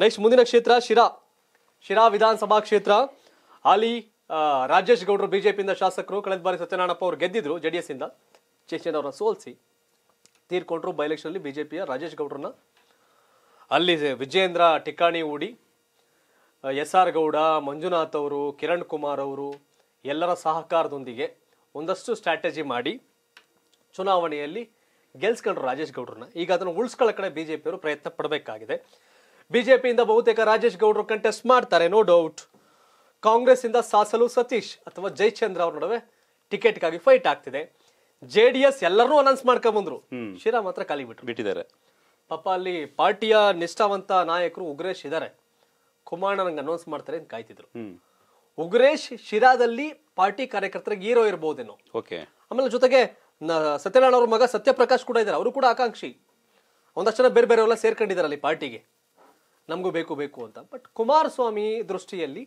next ಮುಂದಿನ ಕ್ಷೇತ್ರ ಶಿರಾ ಶಿರಾ ವಿಧಾನಸಭಾ ಕ್ಷೇತ್ರ ಅಲ್ಲಿ ರಾಜೇಶ್ ಗೌಡರು ಬಿಜೆಪಿಯಿಂದ ಶಾಸಕರು ಕಳೆದ ಬಾರಿ ಸತ್ಯನಾರಾಯಣಪ್ಪ ಅವರು ಗೆದ್ದಿದ್ರು ಜೆ ಡಿ ಎಸ್ ಇಂದ ಚೇಷನ್ ಅವರನ್ನ ಸೋಲಿಸಿ ತೀರ್ಕೊಂಡ್ರು ಬೈ ಎಲೆಕ್ಷನ್ ಅಲ್ಲಿ ಬಿಜೆಪಿಯ ರಾಜೇಶ್ ಗೌಡ್ರನ್ನ ಅಲ್ಲಿ ವಿಜಯೇಂದ್ರ ಟಿಕಾಣಿ ಹೂಡಿ ಎಸ್ ಆರ್ ಗೌಡ ಮಂಜುನಾಥ್ ಅವರು ಕಿರಣ್ ಕುಮಾರ್ ಅವರು ಎಲ್ಲರ ಸಹಕಾರದೊಂದಿಗೆ ಒಂದಷ್ಟು ಸ್ಟ್ರಾಟಜಿ ಮಾಡಿ ಚುನಾವಣೆಯಲ್ಲಿ ಗೆಲ್ಸ್ಕೊಂಡ್ರು ರಾಜೇಶ್ ಗೌಡ್ರನ್ನ ಈಗ ಅದನ್ನು ಉಳಿಸ್ಕೊಳ್ಳೋ ಕಡೆ ಬಿಜೆಪಿಯವರು ಪ್ರಯತ್ನ ಪಡಬೇಕಾಗಿದೆ ಬಿಜೆಪಿಯಿಂದ ಬಹುತೇಕ ರಾಜೇಶ್ ಗೌಡರು ಕಂಟೆಸ್ಟ್ ಮಾಡ್ತಾರೆ ನೋ ಡೌಟ್ ಕಾಂಗ್ರೆಸ್ ಇಂದ ಸಾಸಲು ಸತೀಶ್ ಅಥವಾ ಜಯಚಂದ್ರ ಅವ್ರ ನಡುವೆ ಟಿಕೆಟ್ಗಾಗಿ ಫೈಟ್ ಆಗ್ತಿದೆ ಜೆ ಡಿ ಎಸ್ ಎಲ್ಲರೂ ಅನೌನ್ಸ್ ಬಂದ್ರು ಶಿರಾ ಮಾತ್ರ ಖಾಲಿ ಬಿಟ್ರು ಬಿಟ್ಟಿದ್ದಾರೆ ಪಾಪ ಅಲ್ಲಿ ಪಾರ್ಟಿಯ ನಿಷ್ಠಾವಂತ ನಾಯಕರು ಉಗ್ರೇಶ್ ಇದ್ದಾರೆ ಕುಮಾರ್ ನಂಗೆ ಅನೌನ್ಸ್ ಮಾಡ್ತಾರೆ ಅಂತ ಕಾಯ್ತಿದ್ರು ಉಗ್ರೇಶ್ ಶಿರಾದಲ್ಲಿ ಪಾರ್ಟಿ ಕಾರ್ಯಕರ್ತರಿಗೆ ಹೀರೋ ಇರಬಹುದೇನೋ ಓಕೆ ಆಮೇಲೆ ಜೊತೆಗೆ ಸತ್ಯನಾರಾಯಣ ಅವ್ರ ಮಗ ಸತ್ಯಪ್ರಕಾಶ್ ಕೂಡ ಇದ್ದಾರೆ ಅವರು ಕೂಡ ಆಕಾಂಕ್ಷಿ ಒಂದಷ್ಟು ಜನ ಬೇರೆ ಎಲ್ಲ ಸೇರ್ಕೊಂಡಿದ್ದಾರೆ ಅಲ್ಲಿ ಪಾರ್ಟಿಗೆ ನಮಗೂ ಬೇಕು ಬೇಕು ಅಂತ ಬಟ್ ಕುಮಾರಸ್ವಾಮಿ ದೃಷ್ಟಿಯಲ್ಲಿ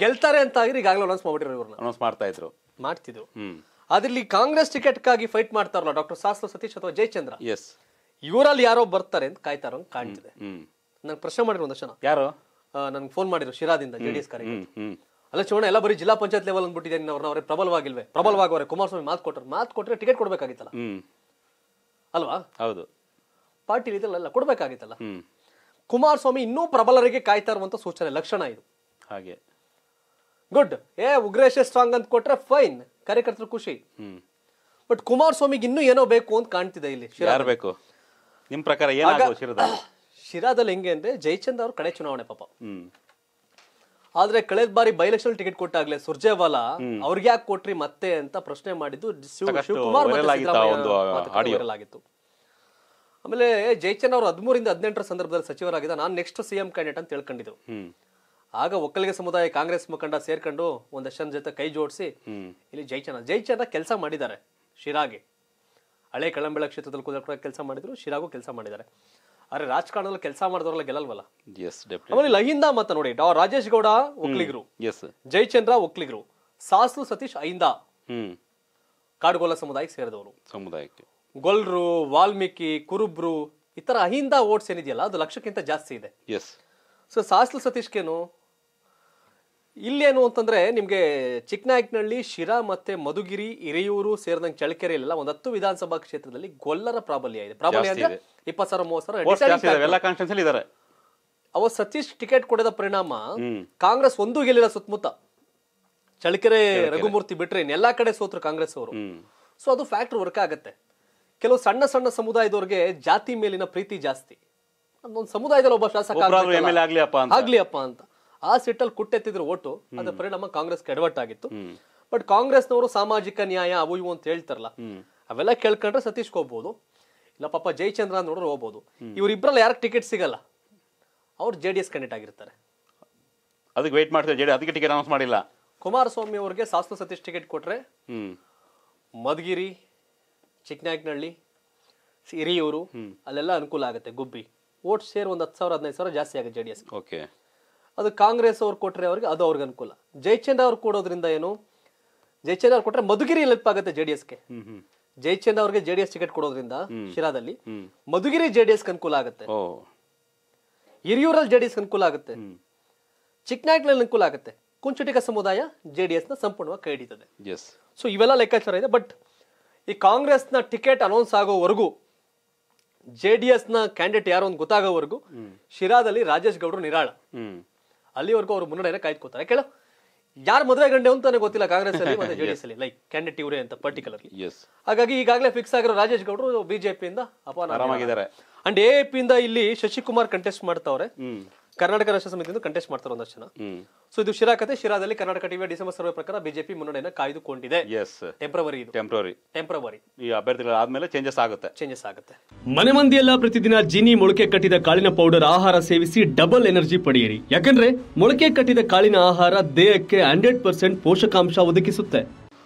ಗೆಲ್ತಾರೆ ಅಂತ ಆಗಿ ಈಗಾಗಲೇ ಅನೌನ್ಸ್ ಮಾಡ್ಬಿಟ್ಟಿರೋ ಅನೌನ್ಸ್ ಮಾಡ್ತಾ ಇದ್ರು ಮಾಡ್ತಿದ್ರು ಅದ್ರಲ್ಲಿ ಕಾಂಗ್ರೆಸ್ ಟಿಕೆಟ್ಗಾಗಿ ಫೈಟ್ ಮಾಡ್ತಾರಲ್ಲ ಡಾಕ್ಟರ್ ಶಾಸ್ತ್ರ ಸತೀಶ್ ಅಥವಾ ಜಯಚಂದ್ರ ಎಸ್ ಇವರಲ್ಲಿ ಯಾರೋ ಬರ್ತಾರೆ ಅಂತ ಕಾಯ್ತಾರೋ ಕಾಣ್ತಿದೆ ನಂಗೆ ಪ್ರಶ್ನೆ ಮಾಡಿರೋ ಒಂದಷ್ಟು ಜನ ಯಾರು ನನ್ಗೆ ಫೋನ್ ಮಾಡಿದ್ರು ಶಿರಾದಿಂದ ಜೆಡಿಎಸ್ ಕಾರ್ಯಕರ್ತರು ಅಲ್ಲ ಚೋಣ ಎಲ್ಲ ಬರೀ ಜಿಲ್ಲಾ ಪಂಚಾಯತ್ ಲೆವೆಲ್ ಅಂದ್ಬಿಟ್ಟಿದೆ ಅವ್ರನ್ನ ಅವ್ರಿಗೆ ಪ್ರಬಲವಾಗಿಲ್ವೇ ಪ್ರಬಲವಾಗವ್ರೆ ಕುಮಾರಸ್ವಾಮಿ ಮಾತು ಕೊಟ್ಟರು ಮಾತು ಕೊಟ್ಟರೆ ಟಿಕೆಟ್ ಕೊಡ್ಬೇಕಾಗಿತ್ತಲ್ಲ ಅಲ್ವಾ ಹೌದು ಪಾರ್ಟಿ ಇದೆಲ್ಲ ಕೊಡ್ಬೇಕಾಗಿತ್ತಲ್ಲ ಕುಮಾರಸ್ವಾಮಿ ಇನ್ನೂ ಪ್ರಬಲರಿಗೆ ಕಾಯ್ತಾ ಇರುವಂತ ಸೂಚನೆ ಲಕ್ಷಣ ಇದು ಹಾಗೆ ಗುಡ್ ಏ ಉಗ್ರೇಶ್ ಸ್ಟ್ರಾಂಗ್ ಅಂತ ಕೊಟ್ರೆ ಫೈನ್ ಕಾರ್ಯಕರ್ತರು ಖುಷಿ ಬಟ್ ಕುಮಾರಸ್ವಾಮಿಗೆ ಇನ್ನೂ ಏನೋ ಬೇಕು ಅಂತ ಕಾಣ್ತಿದೆ ಇಲ್ಲಿ ಬೇಕು ನಿಮ್ ಪ್ರಕಾರ ಶಿರಾದಲ್ಲಿ ಹೆಂಗೆ ಅಂದ್ರೆ ಜೈಚಂದ್ ಅವ್ರ ಕಡೆ ಚುನಾವಣೆ ಪಾಪ ಆದ್ರೆ ಕಳೆದ ಬಾರಿ ಬೈ ಎಲೆಕ್ಷನ್ ಟಿಕೆಟ್ ಕೊಟ್ಟಾಗ್ಲೇ ಸುರ್ಜೇವಾಲಾ ಅವ್ರಿಗೆ ಯಾಕೆ ಕೊಟ್ರಿ ಮತ್ತೆ ಅಂತ ಪ್ರಶ್ನೆ ಮಾಡಿದ್ದು ಶಿವಕುಮಾರ್ ಆಗಿತ್ತು ಆಮೇಲೆ ಜೈಚನ್ ಅವರು ಹದಿಮೂರಿಂದ ಹದಿನೆಂಟರ ಸಂದರ್ಭದಲ್ಲಿ ಸಚಿವರಾಗಿದ್ದ ನಾನು ನೆಕ್ಸ್ಟ್ ಸಿ ಎಂ ಅಂತ ತಿಳ್ಕೊಂಡಿದ್ರು ಆಗ ಒಕ್ಕಲಿಗ ಸಮುದಾಯ ಕಾಂಗ್ರೆಸ್ ಮುಖಂಡ ಸೇರ್ಕೊಂಡು ಒಂದಷ್ಟು ಜನ ಜೊತೆ ಕೈ ಜೋಡಿಸಿ ಇಲ್ಲಿ ಜೈಚನ ಜೈಚನ ಕೆಲಸ ಮಾಡಿದ್ದಾರೆ ಶಿರಾಗೆ ಹಳೆ ಕಳಂಬೆಳ ಕ್ಷೇತ್ರದಲ್ಲಿ ಕೂಡ ಕೆಲಸ ಮಾಡಿದ್ರು ಶಿರಾಗೂ ಕೆಲಸ ಮಾಡಿದ್ದಾರೆ ಅರೆ ರಾಜಕಾರಣದಲ್ಲಿ ಕೆಲಸ ಮಾಡಿದವರೆಲ್ಲ ಗೆಲ್ಲಲ್ವಲ್ಲ ಆಮೇಲೆ ಲಹಿಂದ ಮತ್ತೆ ನೋಡಿ ಡಾ ರಾಜೇಶ್ ಗೌಡ ಒಕ್ಲಿಗರು ಜೈಚಂದ್ರ ಒಕ್ಲಿಗರು ಸಾಸು ಸತೀಶ್ ಅಹಿಂದ ಕಾಡುಗೋಲ ಸಮುದಾಯಕ್ಕೆ ಸೇರಿದವರು ಸಮುದಾಯಕ್ಕೆ ಗೊಲ್ರು ವಾಲ್ಮೀಕಿ ಕುರುಬ್ರು ಈ ಥರ ಅಹಿಂದ ಓಟ್ಸ್ ಏನಿದೆಯಲ್ಲ ಅದು ಲಕ್ಷಕ್ಕಿಂತ ಜಾಸ್ತಿ ಇದೆ ಎಸ್ ಸೊ ಸಾಸಲ್ ಸತೀಶ್ಗೇನು ಇಲ್ಲೇನು ಅಂತಂದ್ರೆ ನಿಮ್ಗೆ ಚಿಕ್ಕನಾಯಕನಹಳ್ಳಿ ಶಿರಾ ಮತ್ತೆ ಮಧುಗಿರಿ ಹಿರಿಯೂರು ಸೇರಿದಂಗೆ ಚಳಕೆರೆಯಲ್ಲೆಲ್ಲ ಒಂದು ಹತ್ತು ವಿಧಾನಸಭಾ ಕ್ಷೇತ್ರದಲ್ಲಿ ಗೊಲ್ಲರ ಪ್ರಾಬಲ್ಯ ಇದೆ ಪ್ರಾಬಲ್ಯ ಅಂದ್ರೆ ಇಪ್ಪತ್ತು ಸಾವಿರ ಮೂವತ್ತು ಸಾವಿರ ಅವ ಸತೀಶ್ ಟಿಕೆಟ್ ಕೊಡದ ಪರಿಣಾಮ ಕಾಂಗ್ರೆಸ್ ಒಂದು ಗೆಲ್ಲಿಲ್ಲ ಸುತ್ತಮುತ್ತ ಚಳಕೆರೆ ರಘುಮೂರ್ತಿ ಬಿಟ್ರೆ ಇನ್ನೆಲ್ಲಾ ಕಡೆ ಸೋತ್ರು ಕಾಂಗ್ರೆಸ್ ಅವರು ಸೊ ಅದು ಫ್ಯಾಕ್ಟರ್ ವರ್ಕ್ ಆಗುತ್ತೆ ಕೆಲವು ಸಣ್ಣ ಸಣ್ಣ ಸಮುದಾಯದವ್ರಿಗೆ ಜಾತಿ ಮೇಲಿನ ಪ್ರೀತಿ ಜಾಸ್ತಿ ಅದೊಂದು ಸಮುದಾಯದಲ್ಲಿ ಒಬ್ಬ ಶಾಸಕ ಆಗ್ಬೇಕಲ್ಲ, ಆಗ್ಲಿ ಅಪ್ಪ ಅಂತ ಆ ಸಿಟ್ಟಲ್ಲಿ ಕುಟ್ಟೆತ್ತಿದ್ರು ಓಟು ಅದರ ಪರಿಣಾಮ ಕಾಂಗ್ರೆಸ್ ಕೆಡವಟ್ ಆಗಿತ್ತು ಬಟ್ ಕಾಂಗ್ರೆಸ್ನವರು ಸಾಮಾಜಿಕ ನ್ಯಾಯ ಅವು ಇವು ಅಂತ ಹೇಳ್ತಾರಲ್ಲ ಅವೆಲ್ಲ ಕೇಳ್ಕೊಂಡ್ರೆ ಸತೀಶ್ ಹೋಗ್ಬೋದು ಇಲ್ಲ ಪಾಪ ಜಯಚಂದ್ರ ನೋಡ್ರು ಹೋಗ್ಬೋದು ಇವ್ರಿಬ್ರಲ್ಲಿ ಯಾರು ಟಿಕೆಟ್ ಸಿಗಲ್ಲ ಅವ್ರು ಜೆ ಡಿ ಎಸ್ ಕ್ಯಾಂಡಿಡೇಟ್ ಆಗಿರ್ತಾರೆ ಅದಕ್ಕೆ ವೇಟ್ ಮಾಡ್ತಾರೆ ಜೆಡಿ ಅದಕ್ಕೆ ಟಿಕೆಟ್ ಅನೌನ್ಸ್ ಮಾಡಿಲ್ಲ ಕುಮಾರಸ್ವಾಮಿ ಅವ್ರಿಗೆ ಶಾಸನ ಸತೀಶ್ ಟಿಕೆಟ್ ಕೊಟ್ರೆ ಮಧುಗಿರಿ ಚಿಕ್ಕನಾಯಕನಹಳ್ಳಿ ಹಿರಿಯೂರು ಅಲ್ಲೆಲ್ಲ ಅನುಕೂಲ ಆಗುತ್ತೆ ಗುಬ್ಬಿ ಓಟ್ ಶೇರ್ ಒಂದು ಹತ್ತು ಸಾವಿರ ಹದಿನೈದು ಸಾವಿರ ಜಾಸ್ತಿ ಆಗುತ್ತೆ ಜೆ ಡಿ ಎಸ್ ಓಕೆ ಅದು ಕಾಂಗ್ರೆಸ್ ಅವ್ರು ಕೊಟ್ಟರೆ ಅವ್ರಿಗೆ ಅದು ಅವ್ರಿಗೆ ಅನುಕೂಲ ಜಯಚಂದ್ರ ಅವ್ರು ಕೊಡೋದ್ರಿಂದ ಏನು ಜಯಚಂದ್ರ ಅವ್ರು ಕೊಟ್ಟರೆ ಮಧುಗಿರಿ ಹೆಲ್ಪ್ ಆಗುತ್ತೆ ಜೆ ಡಿ ಎಸ್ಗೆ ಜಯಚಂದ್ರ ಅವ್ರಿಗೆ ಜೆ ಡಿ ಎಸ್ ಟಿಕೆಟ್ ಕೊಡೋದ್ರಿಂದ ಶಿರಾದಲ್ಲಿ ಮಧುಗಿರಿ ಜೆ ಡಿ ಅನುಕೂಲ ಆಗುತ್ತೆ ಹಿರಿಯೂರಲ್ಲಿ ಜೆ ಡಿ ಅನುಕೂಲ ಆಗುತ್ತೆ ಚಿಕ್ಕನಾಯಕನಲ್ಲಿ ಅನುಕೂಲ ಆಗುತ್ತೆ ಕುಂಚುಟಿಕ ಸಮುದಾಯ ಜೆ ಡಿ ಸಂಪೂರ್ಣವಾಗಿ ಕೈ ಹಿಡಿತದೆ ಸೊ ಇವೆಲ್ಲ ಲೆಕ್ಕಾಚಾರ ಇದೆ ಬಟ್ ಈ ಕಾಂಗ್ರೆಸ್ನ ಟಿಕೆಟ್ ಅನೌನ್ಸ್ ಆಗೋವರೆಗೂ ಜೆ ಡಿ ಎಸ್ನ ಕ್ಯಾಂಡಿಡೇಟ್ ಯಾರು ಅಂತ ಗೊತ್ತಾಗೋವರೆಗೂ ಶಿರಾದಲ್ಲಿ ರಾಜೇಶ್ ಗೌಡರು ನಿರಾಳ ಅಲ್ಲಿವರೆಗೂ ಅವರು ಮುನ್ನಡೆಯನ್ನು ಕಾಯ್ದುಕೋತಾರೆ ಕೇಳ ಯಾರು ಮದುವೆ ಗಂಡೆ ಅಂತಾನೆ ಗೊತ್ತಿಲ್ಲ ಕಾಂಗ್ರೆಸ್ ಅಲ್ಲಿ ಮತ್ತೆ ಜೆಡಿಎಸ್ ಅಲ್ಲಿ ಲೈಕ್ ಕ್ಯಾಂಡಿಡೇಟ್ ಇವರೇ ಅಂತ ಪರ್ಟಿಕ್ಯುಲರ್ಲಿ ಹಾಗಾಗಿ ಈಗಾಗಲೇ ಫಿಕ್ಸ್ ಆಗಿರೋ ರಾಜೇಶ್ ಗೌಡರು ಬಿಜೆಪಿಯಿಂದ ಅಪಾನ ಅಂಡ್ ಎ ಇಂದ ಇಲ್ಲಿ ಶಶಿಕುಮಾರ್ ಕಂಟೆಸ್ಟ್ ಮಾಡ್ತಾವ್ರೆ ಕರ್ನಾಟಕ ರಾಷ್ಟ್ರ ಸಮಿತಿಯಿಂದ ಕಂಟೆಸ್ಟ್ ಮಾಡ್ತಾರೆ ಒಂದಷ್ಟು ಜನ ಸೊ ಇದು ಶಿರಾ ಕತೆ ಶಿರಾದಲ್ಲಿ ಕರ್ನಾಟಕ ಟಿವಿ ಡಿಸೆಂಬರ್ ಸರ್ವೆ ಪ್ರಕಾರ ಬಿಜೆಪಿ ಮುನ್ನಡೆಯನ್ನು ಕಾಯ್ದುಕೊಂಡಿದೆ ಎಸ್ ಟೆಂಪ್ರವರಿ ಇದು ಟೆಂಪ್ರವರಿ ಟೆಂಪ್ರವರಿ ಈ ಆದ್ಮೇಲೆ ಚೇಂಜಸ್ ಆಗುತ್ತೆ ಚೇಂಜಸ್ ಆಗುತ್ತೆ ಮನೆ ಮಂದಿಯೆಲ್ಲ ಪ್ರತಿದಿನ ಜಿನಿ ಮೊಳಕೆ ಕಟ್ಟಿದ ಕಾಳಿನ ಪೌಡರ್ ಆಹಾರ ಸೇವಿಸಿ ಡಬಲ್ ಎನರ್ಜಿ ಪಡೆಯಿರಿ ಯಾಕಂದ್ರೆ ಮೊಳಕೆ ಕಟ್ಟಿದ ಕಾಳಿನ ಆಹಾರ ದೇಹಕ್ಕೆ ಹಂಡ್ರೆಡ್ ಪರ್ಸೆಂಟ್ ಪೋಷಕಾಂಶ ಒದಗಿಸುತ್ತೆ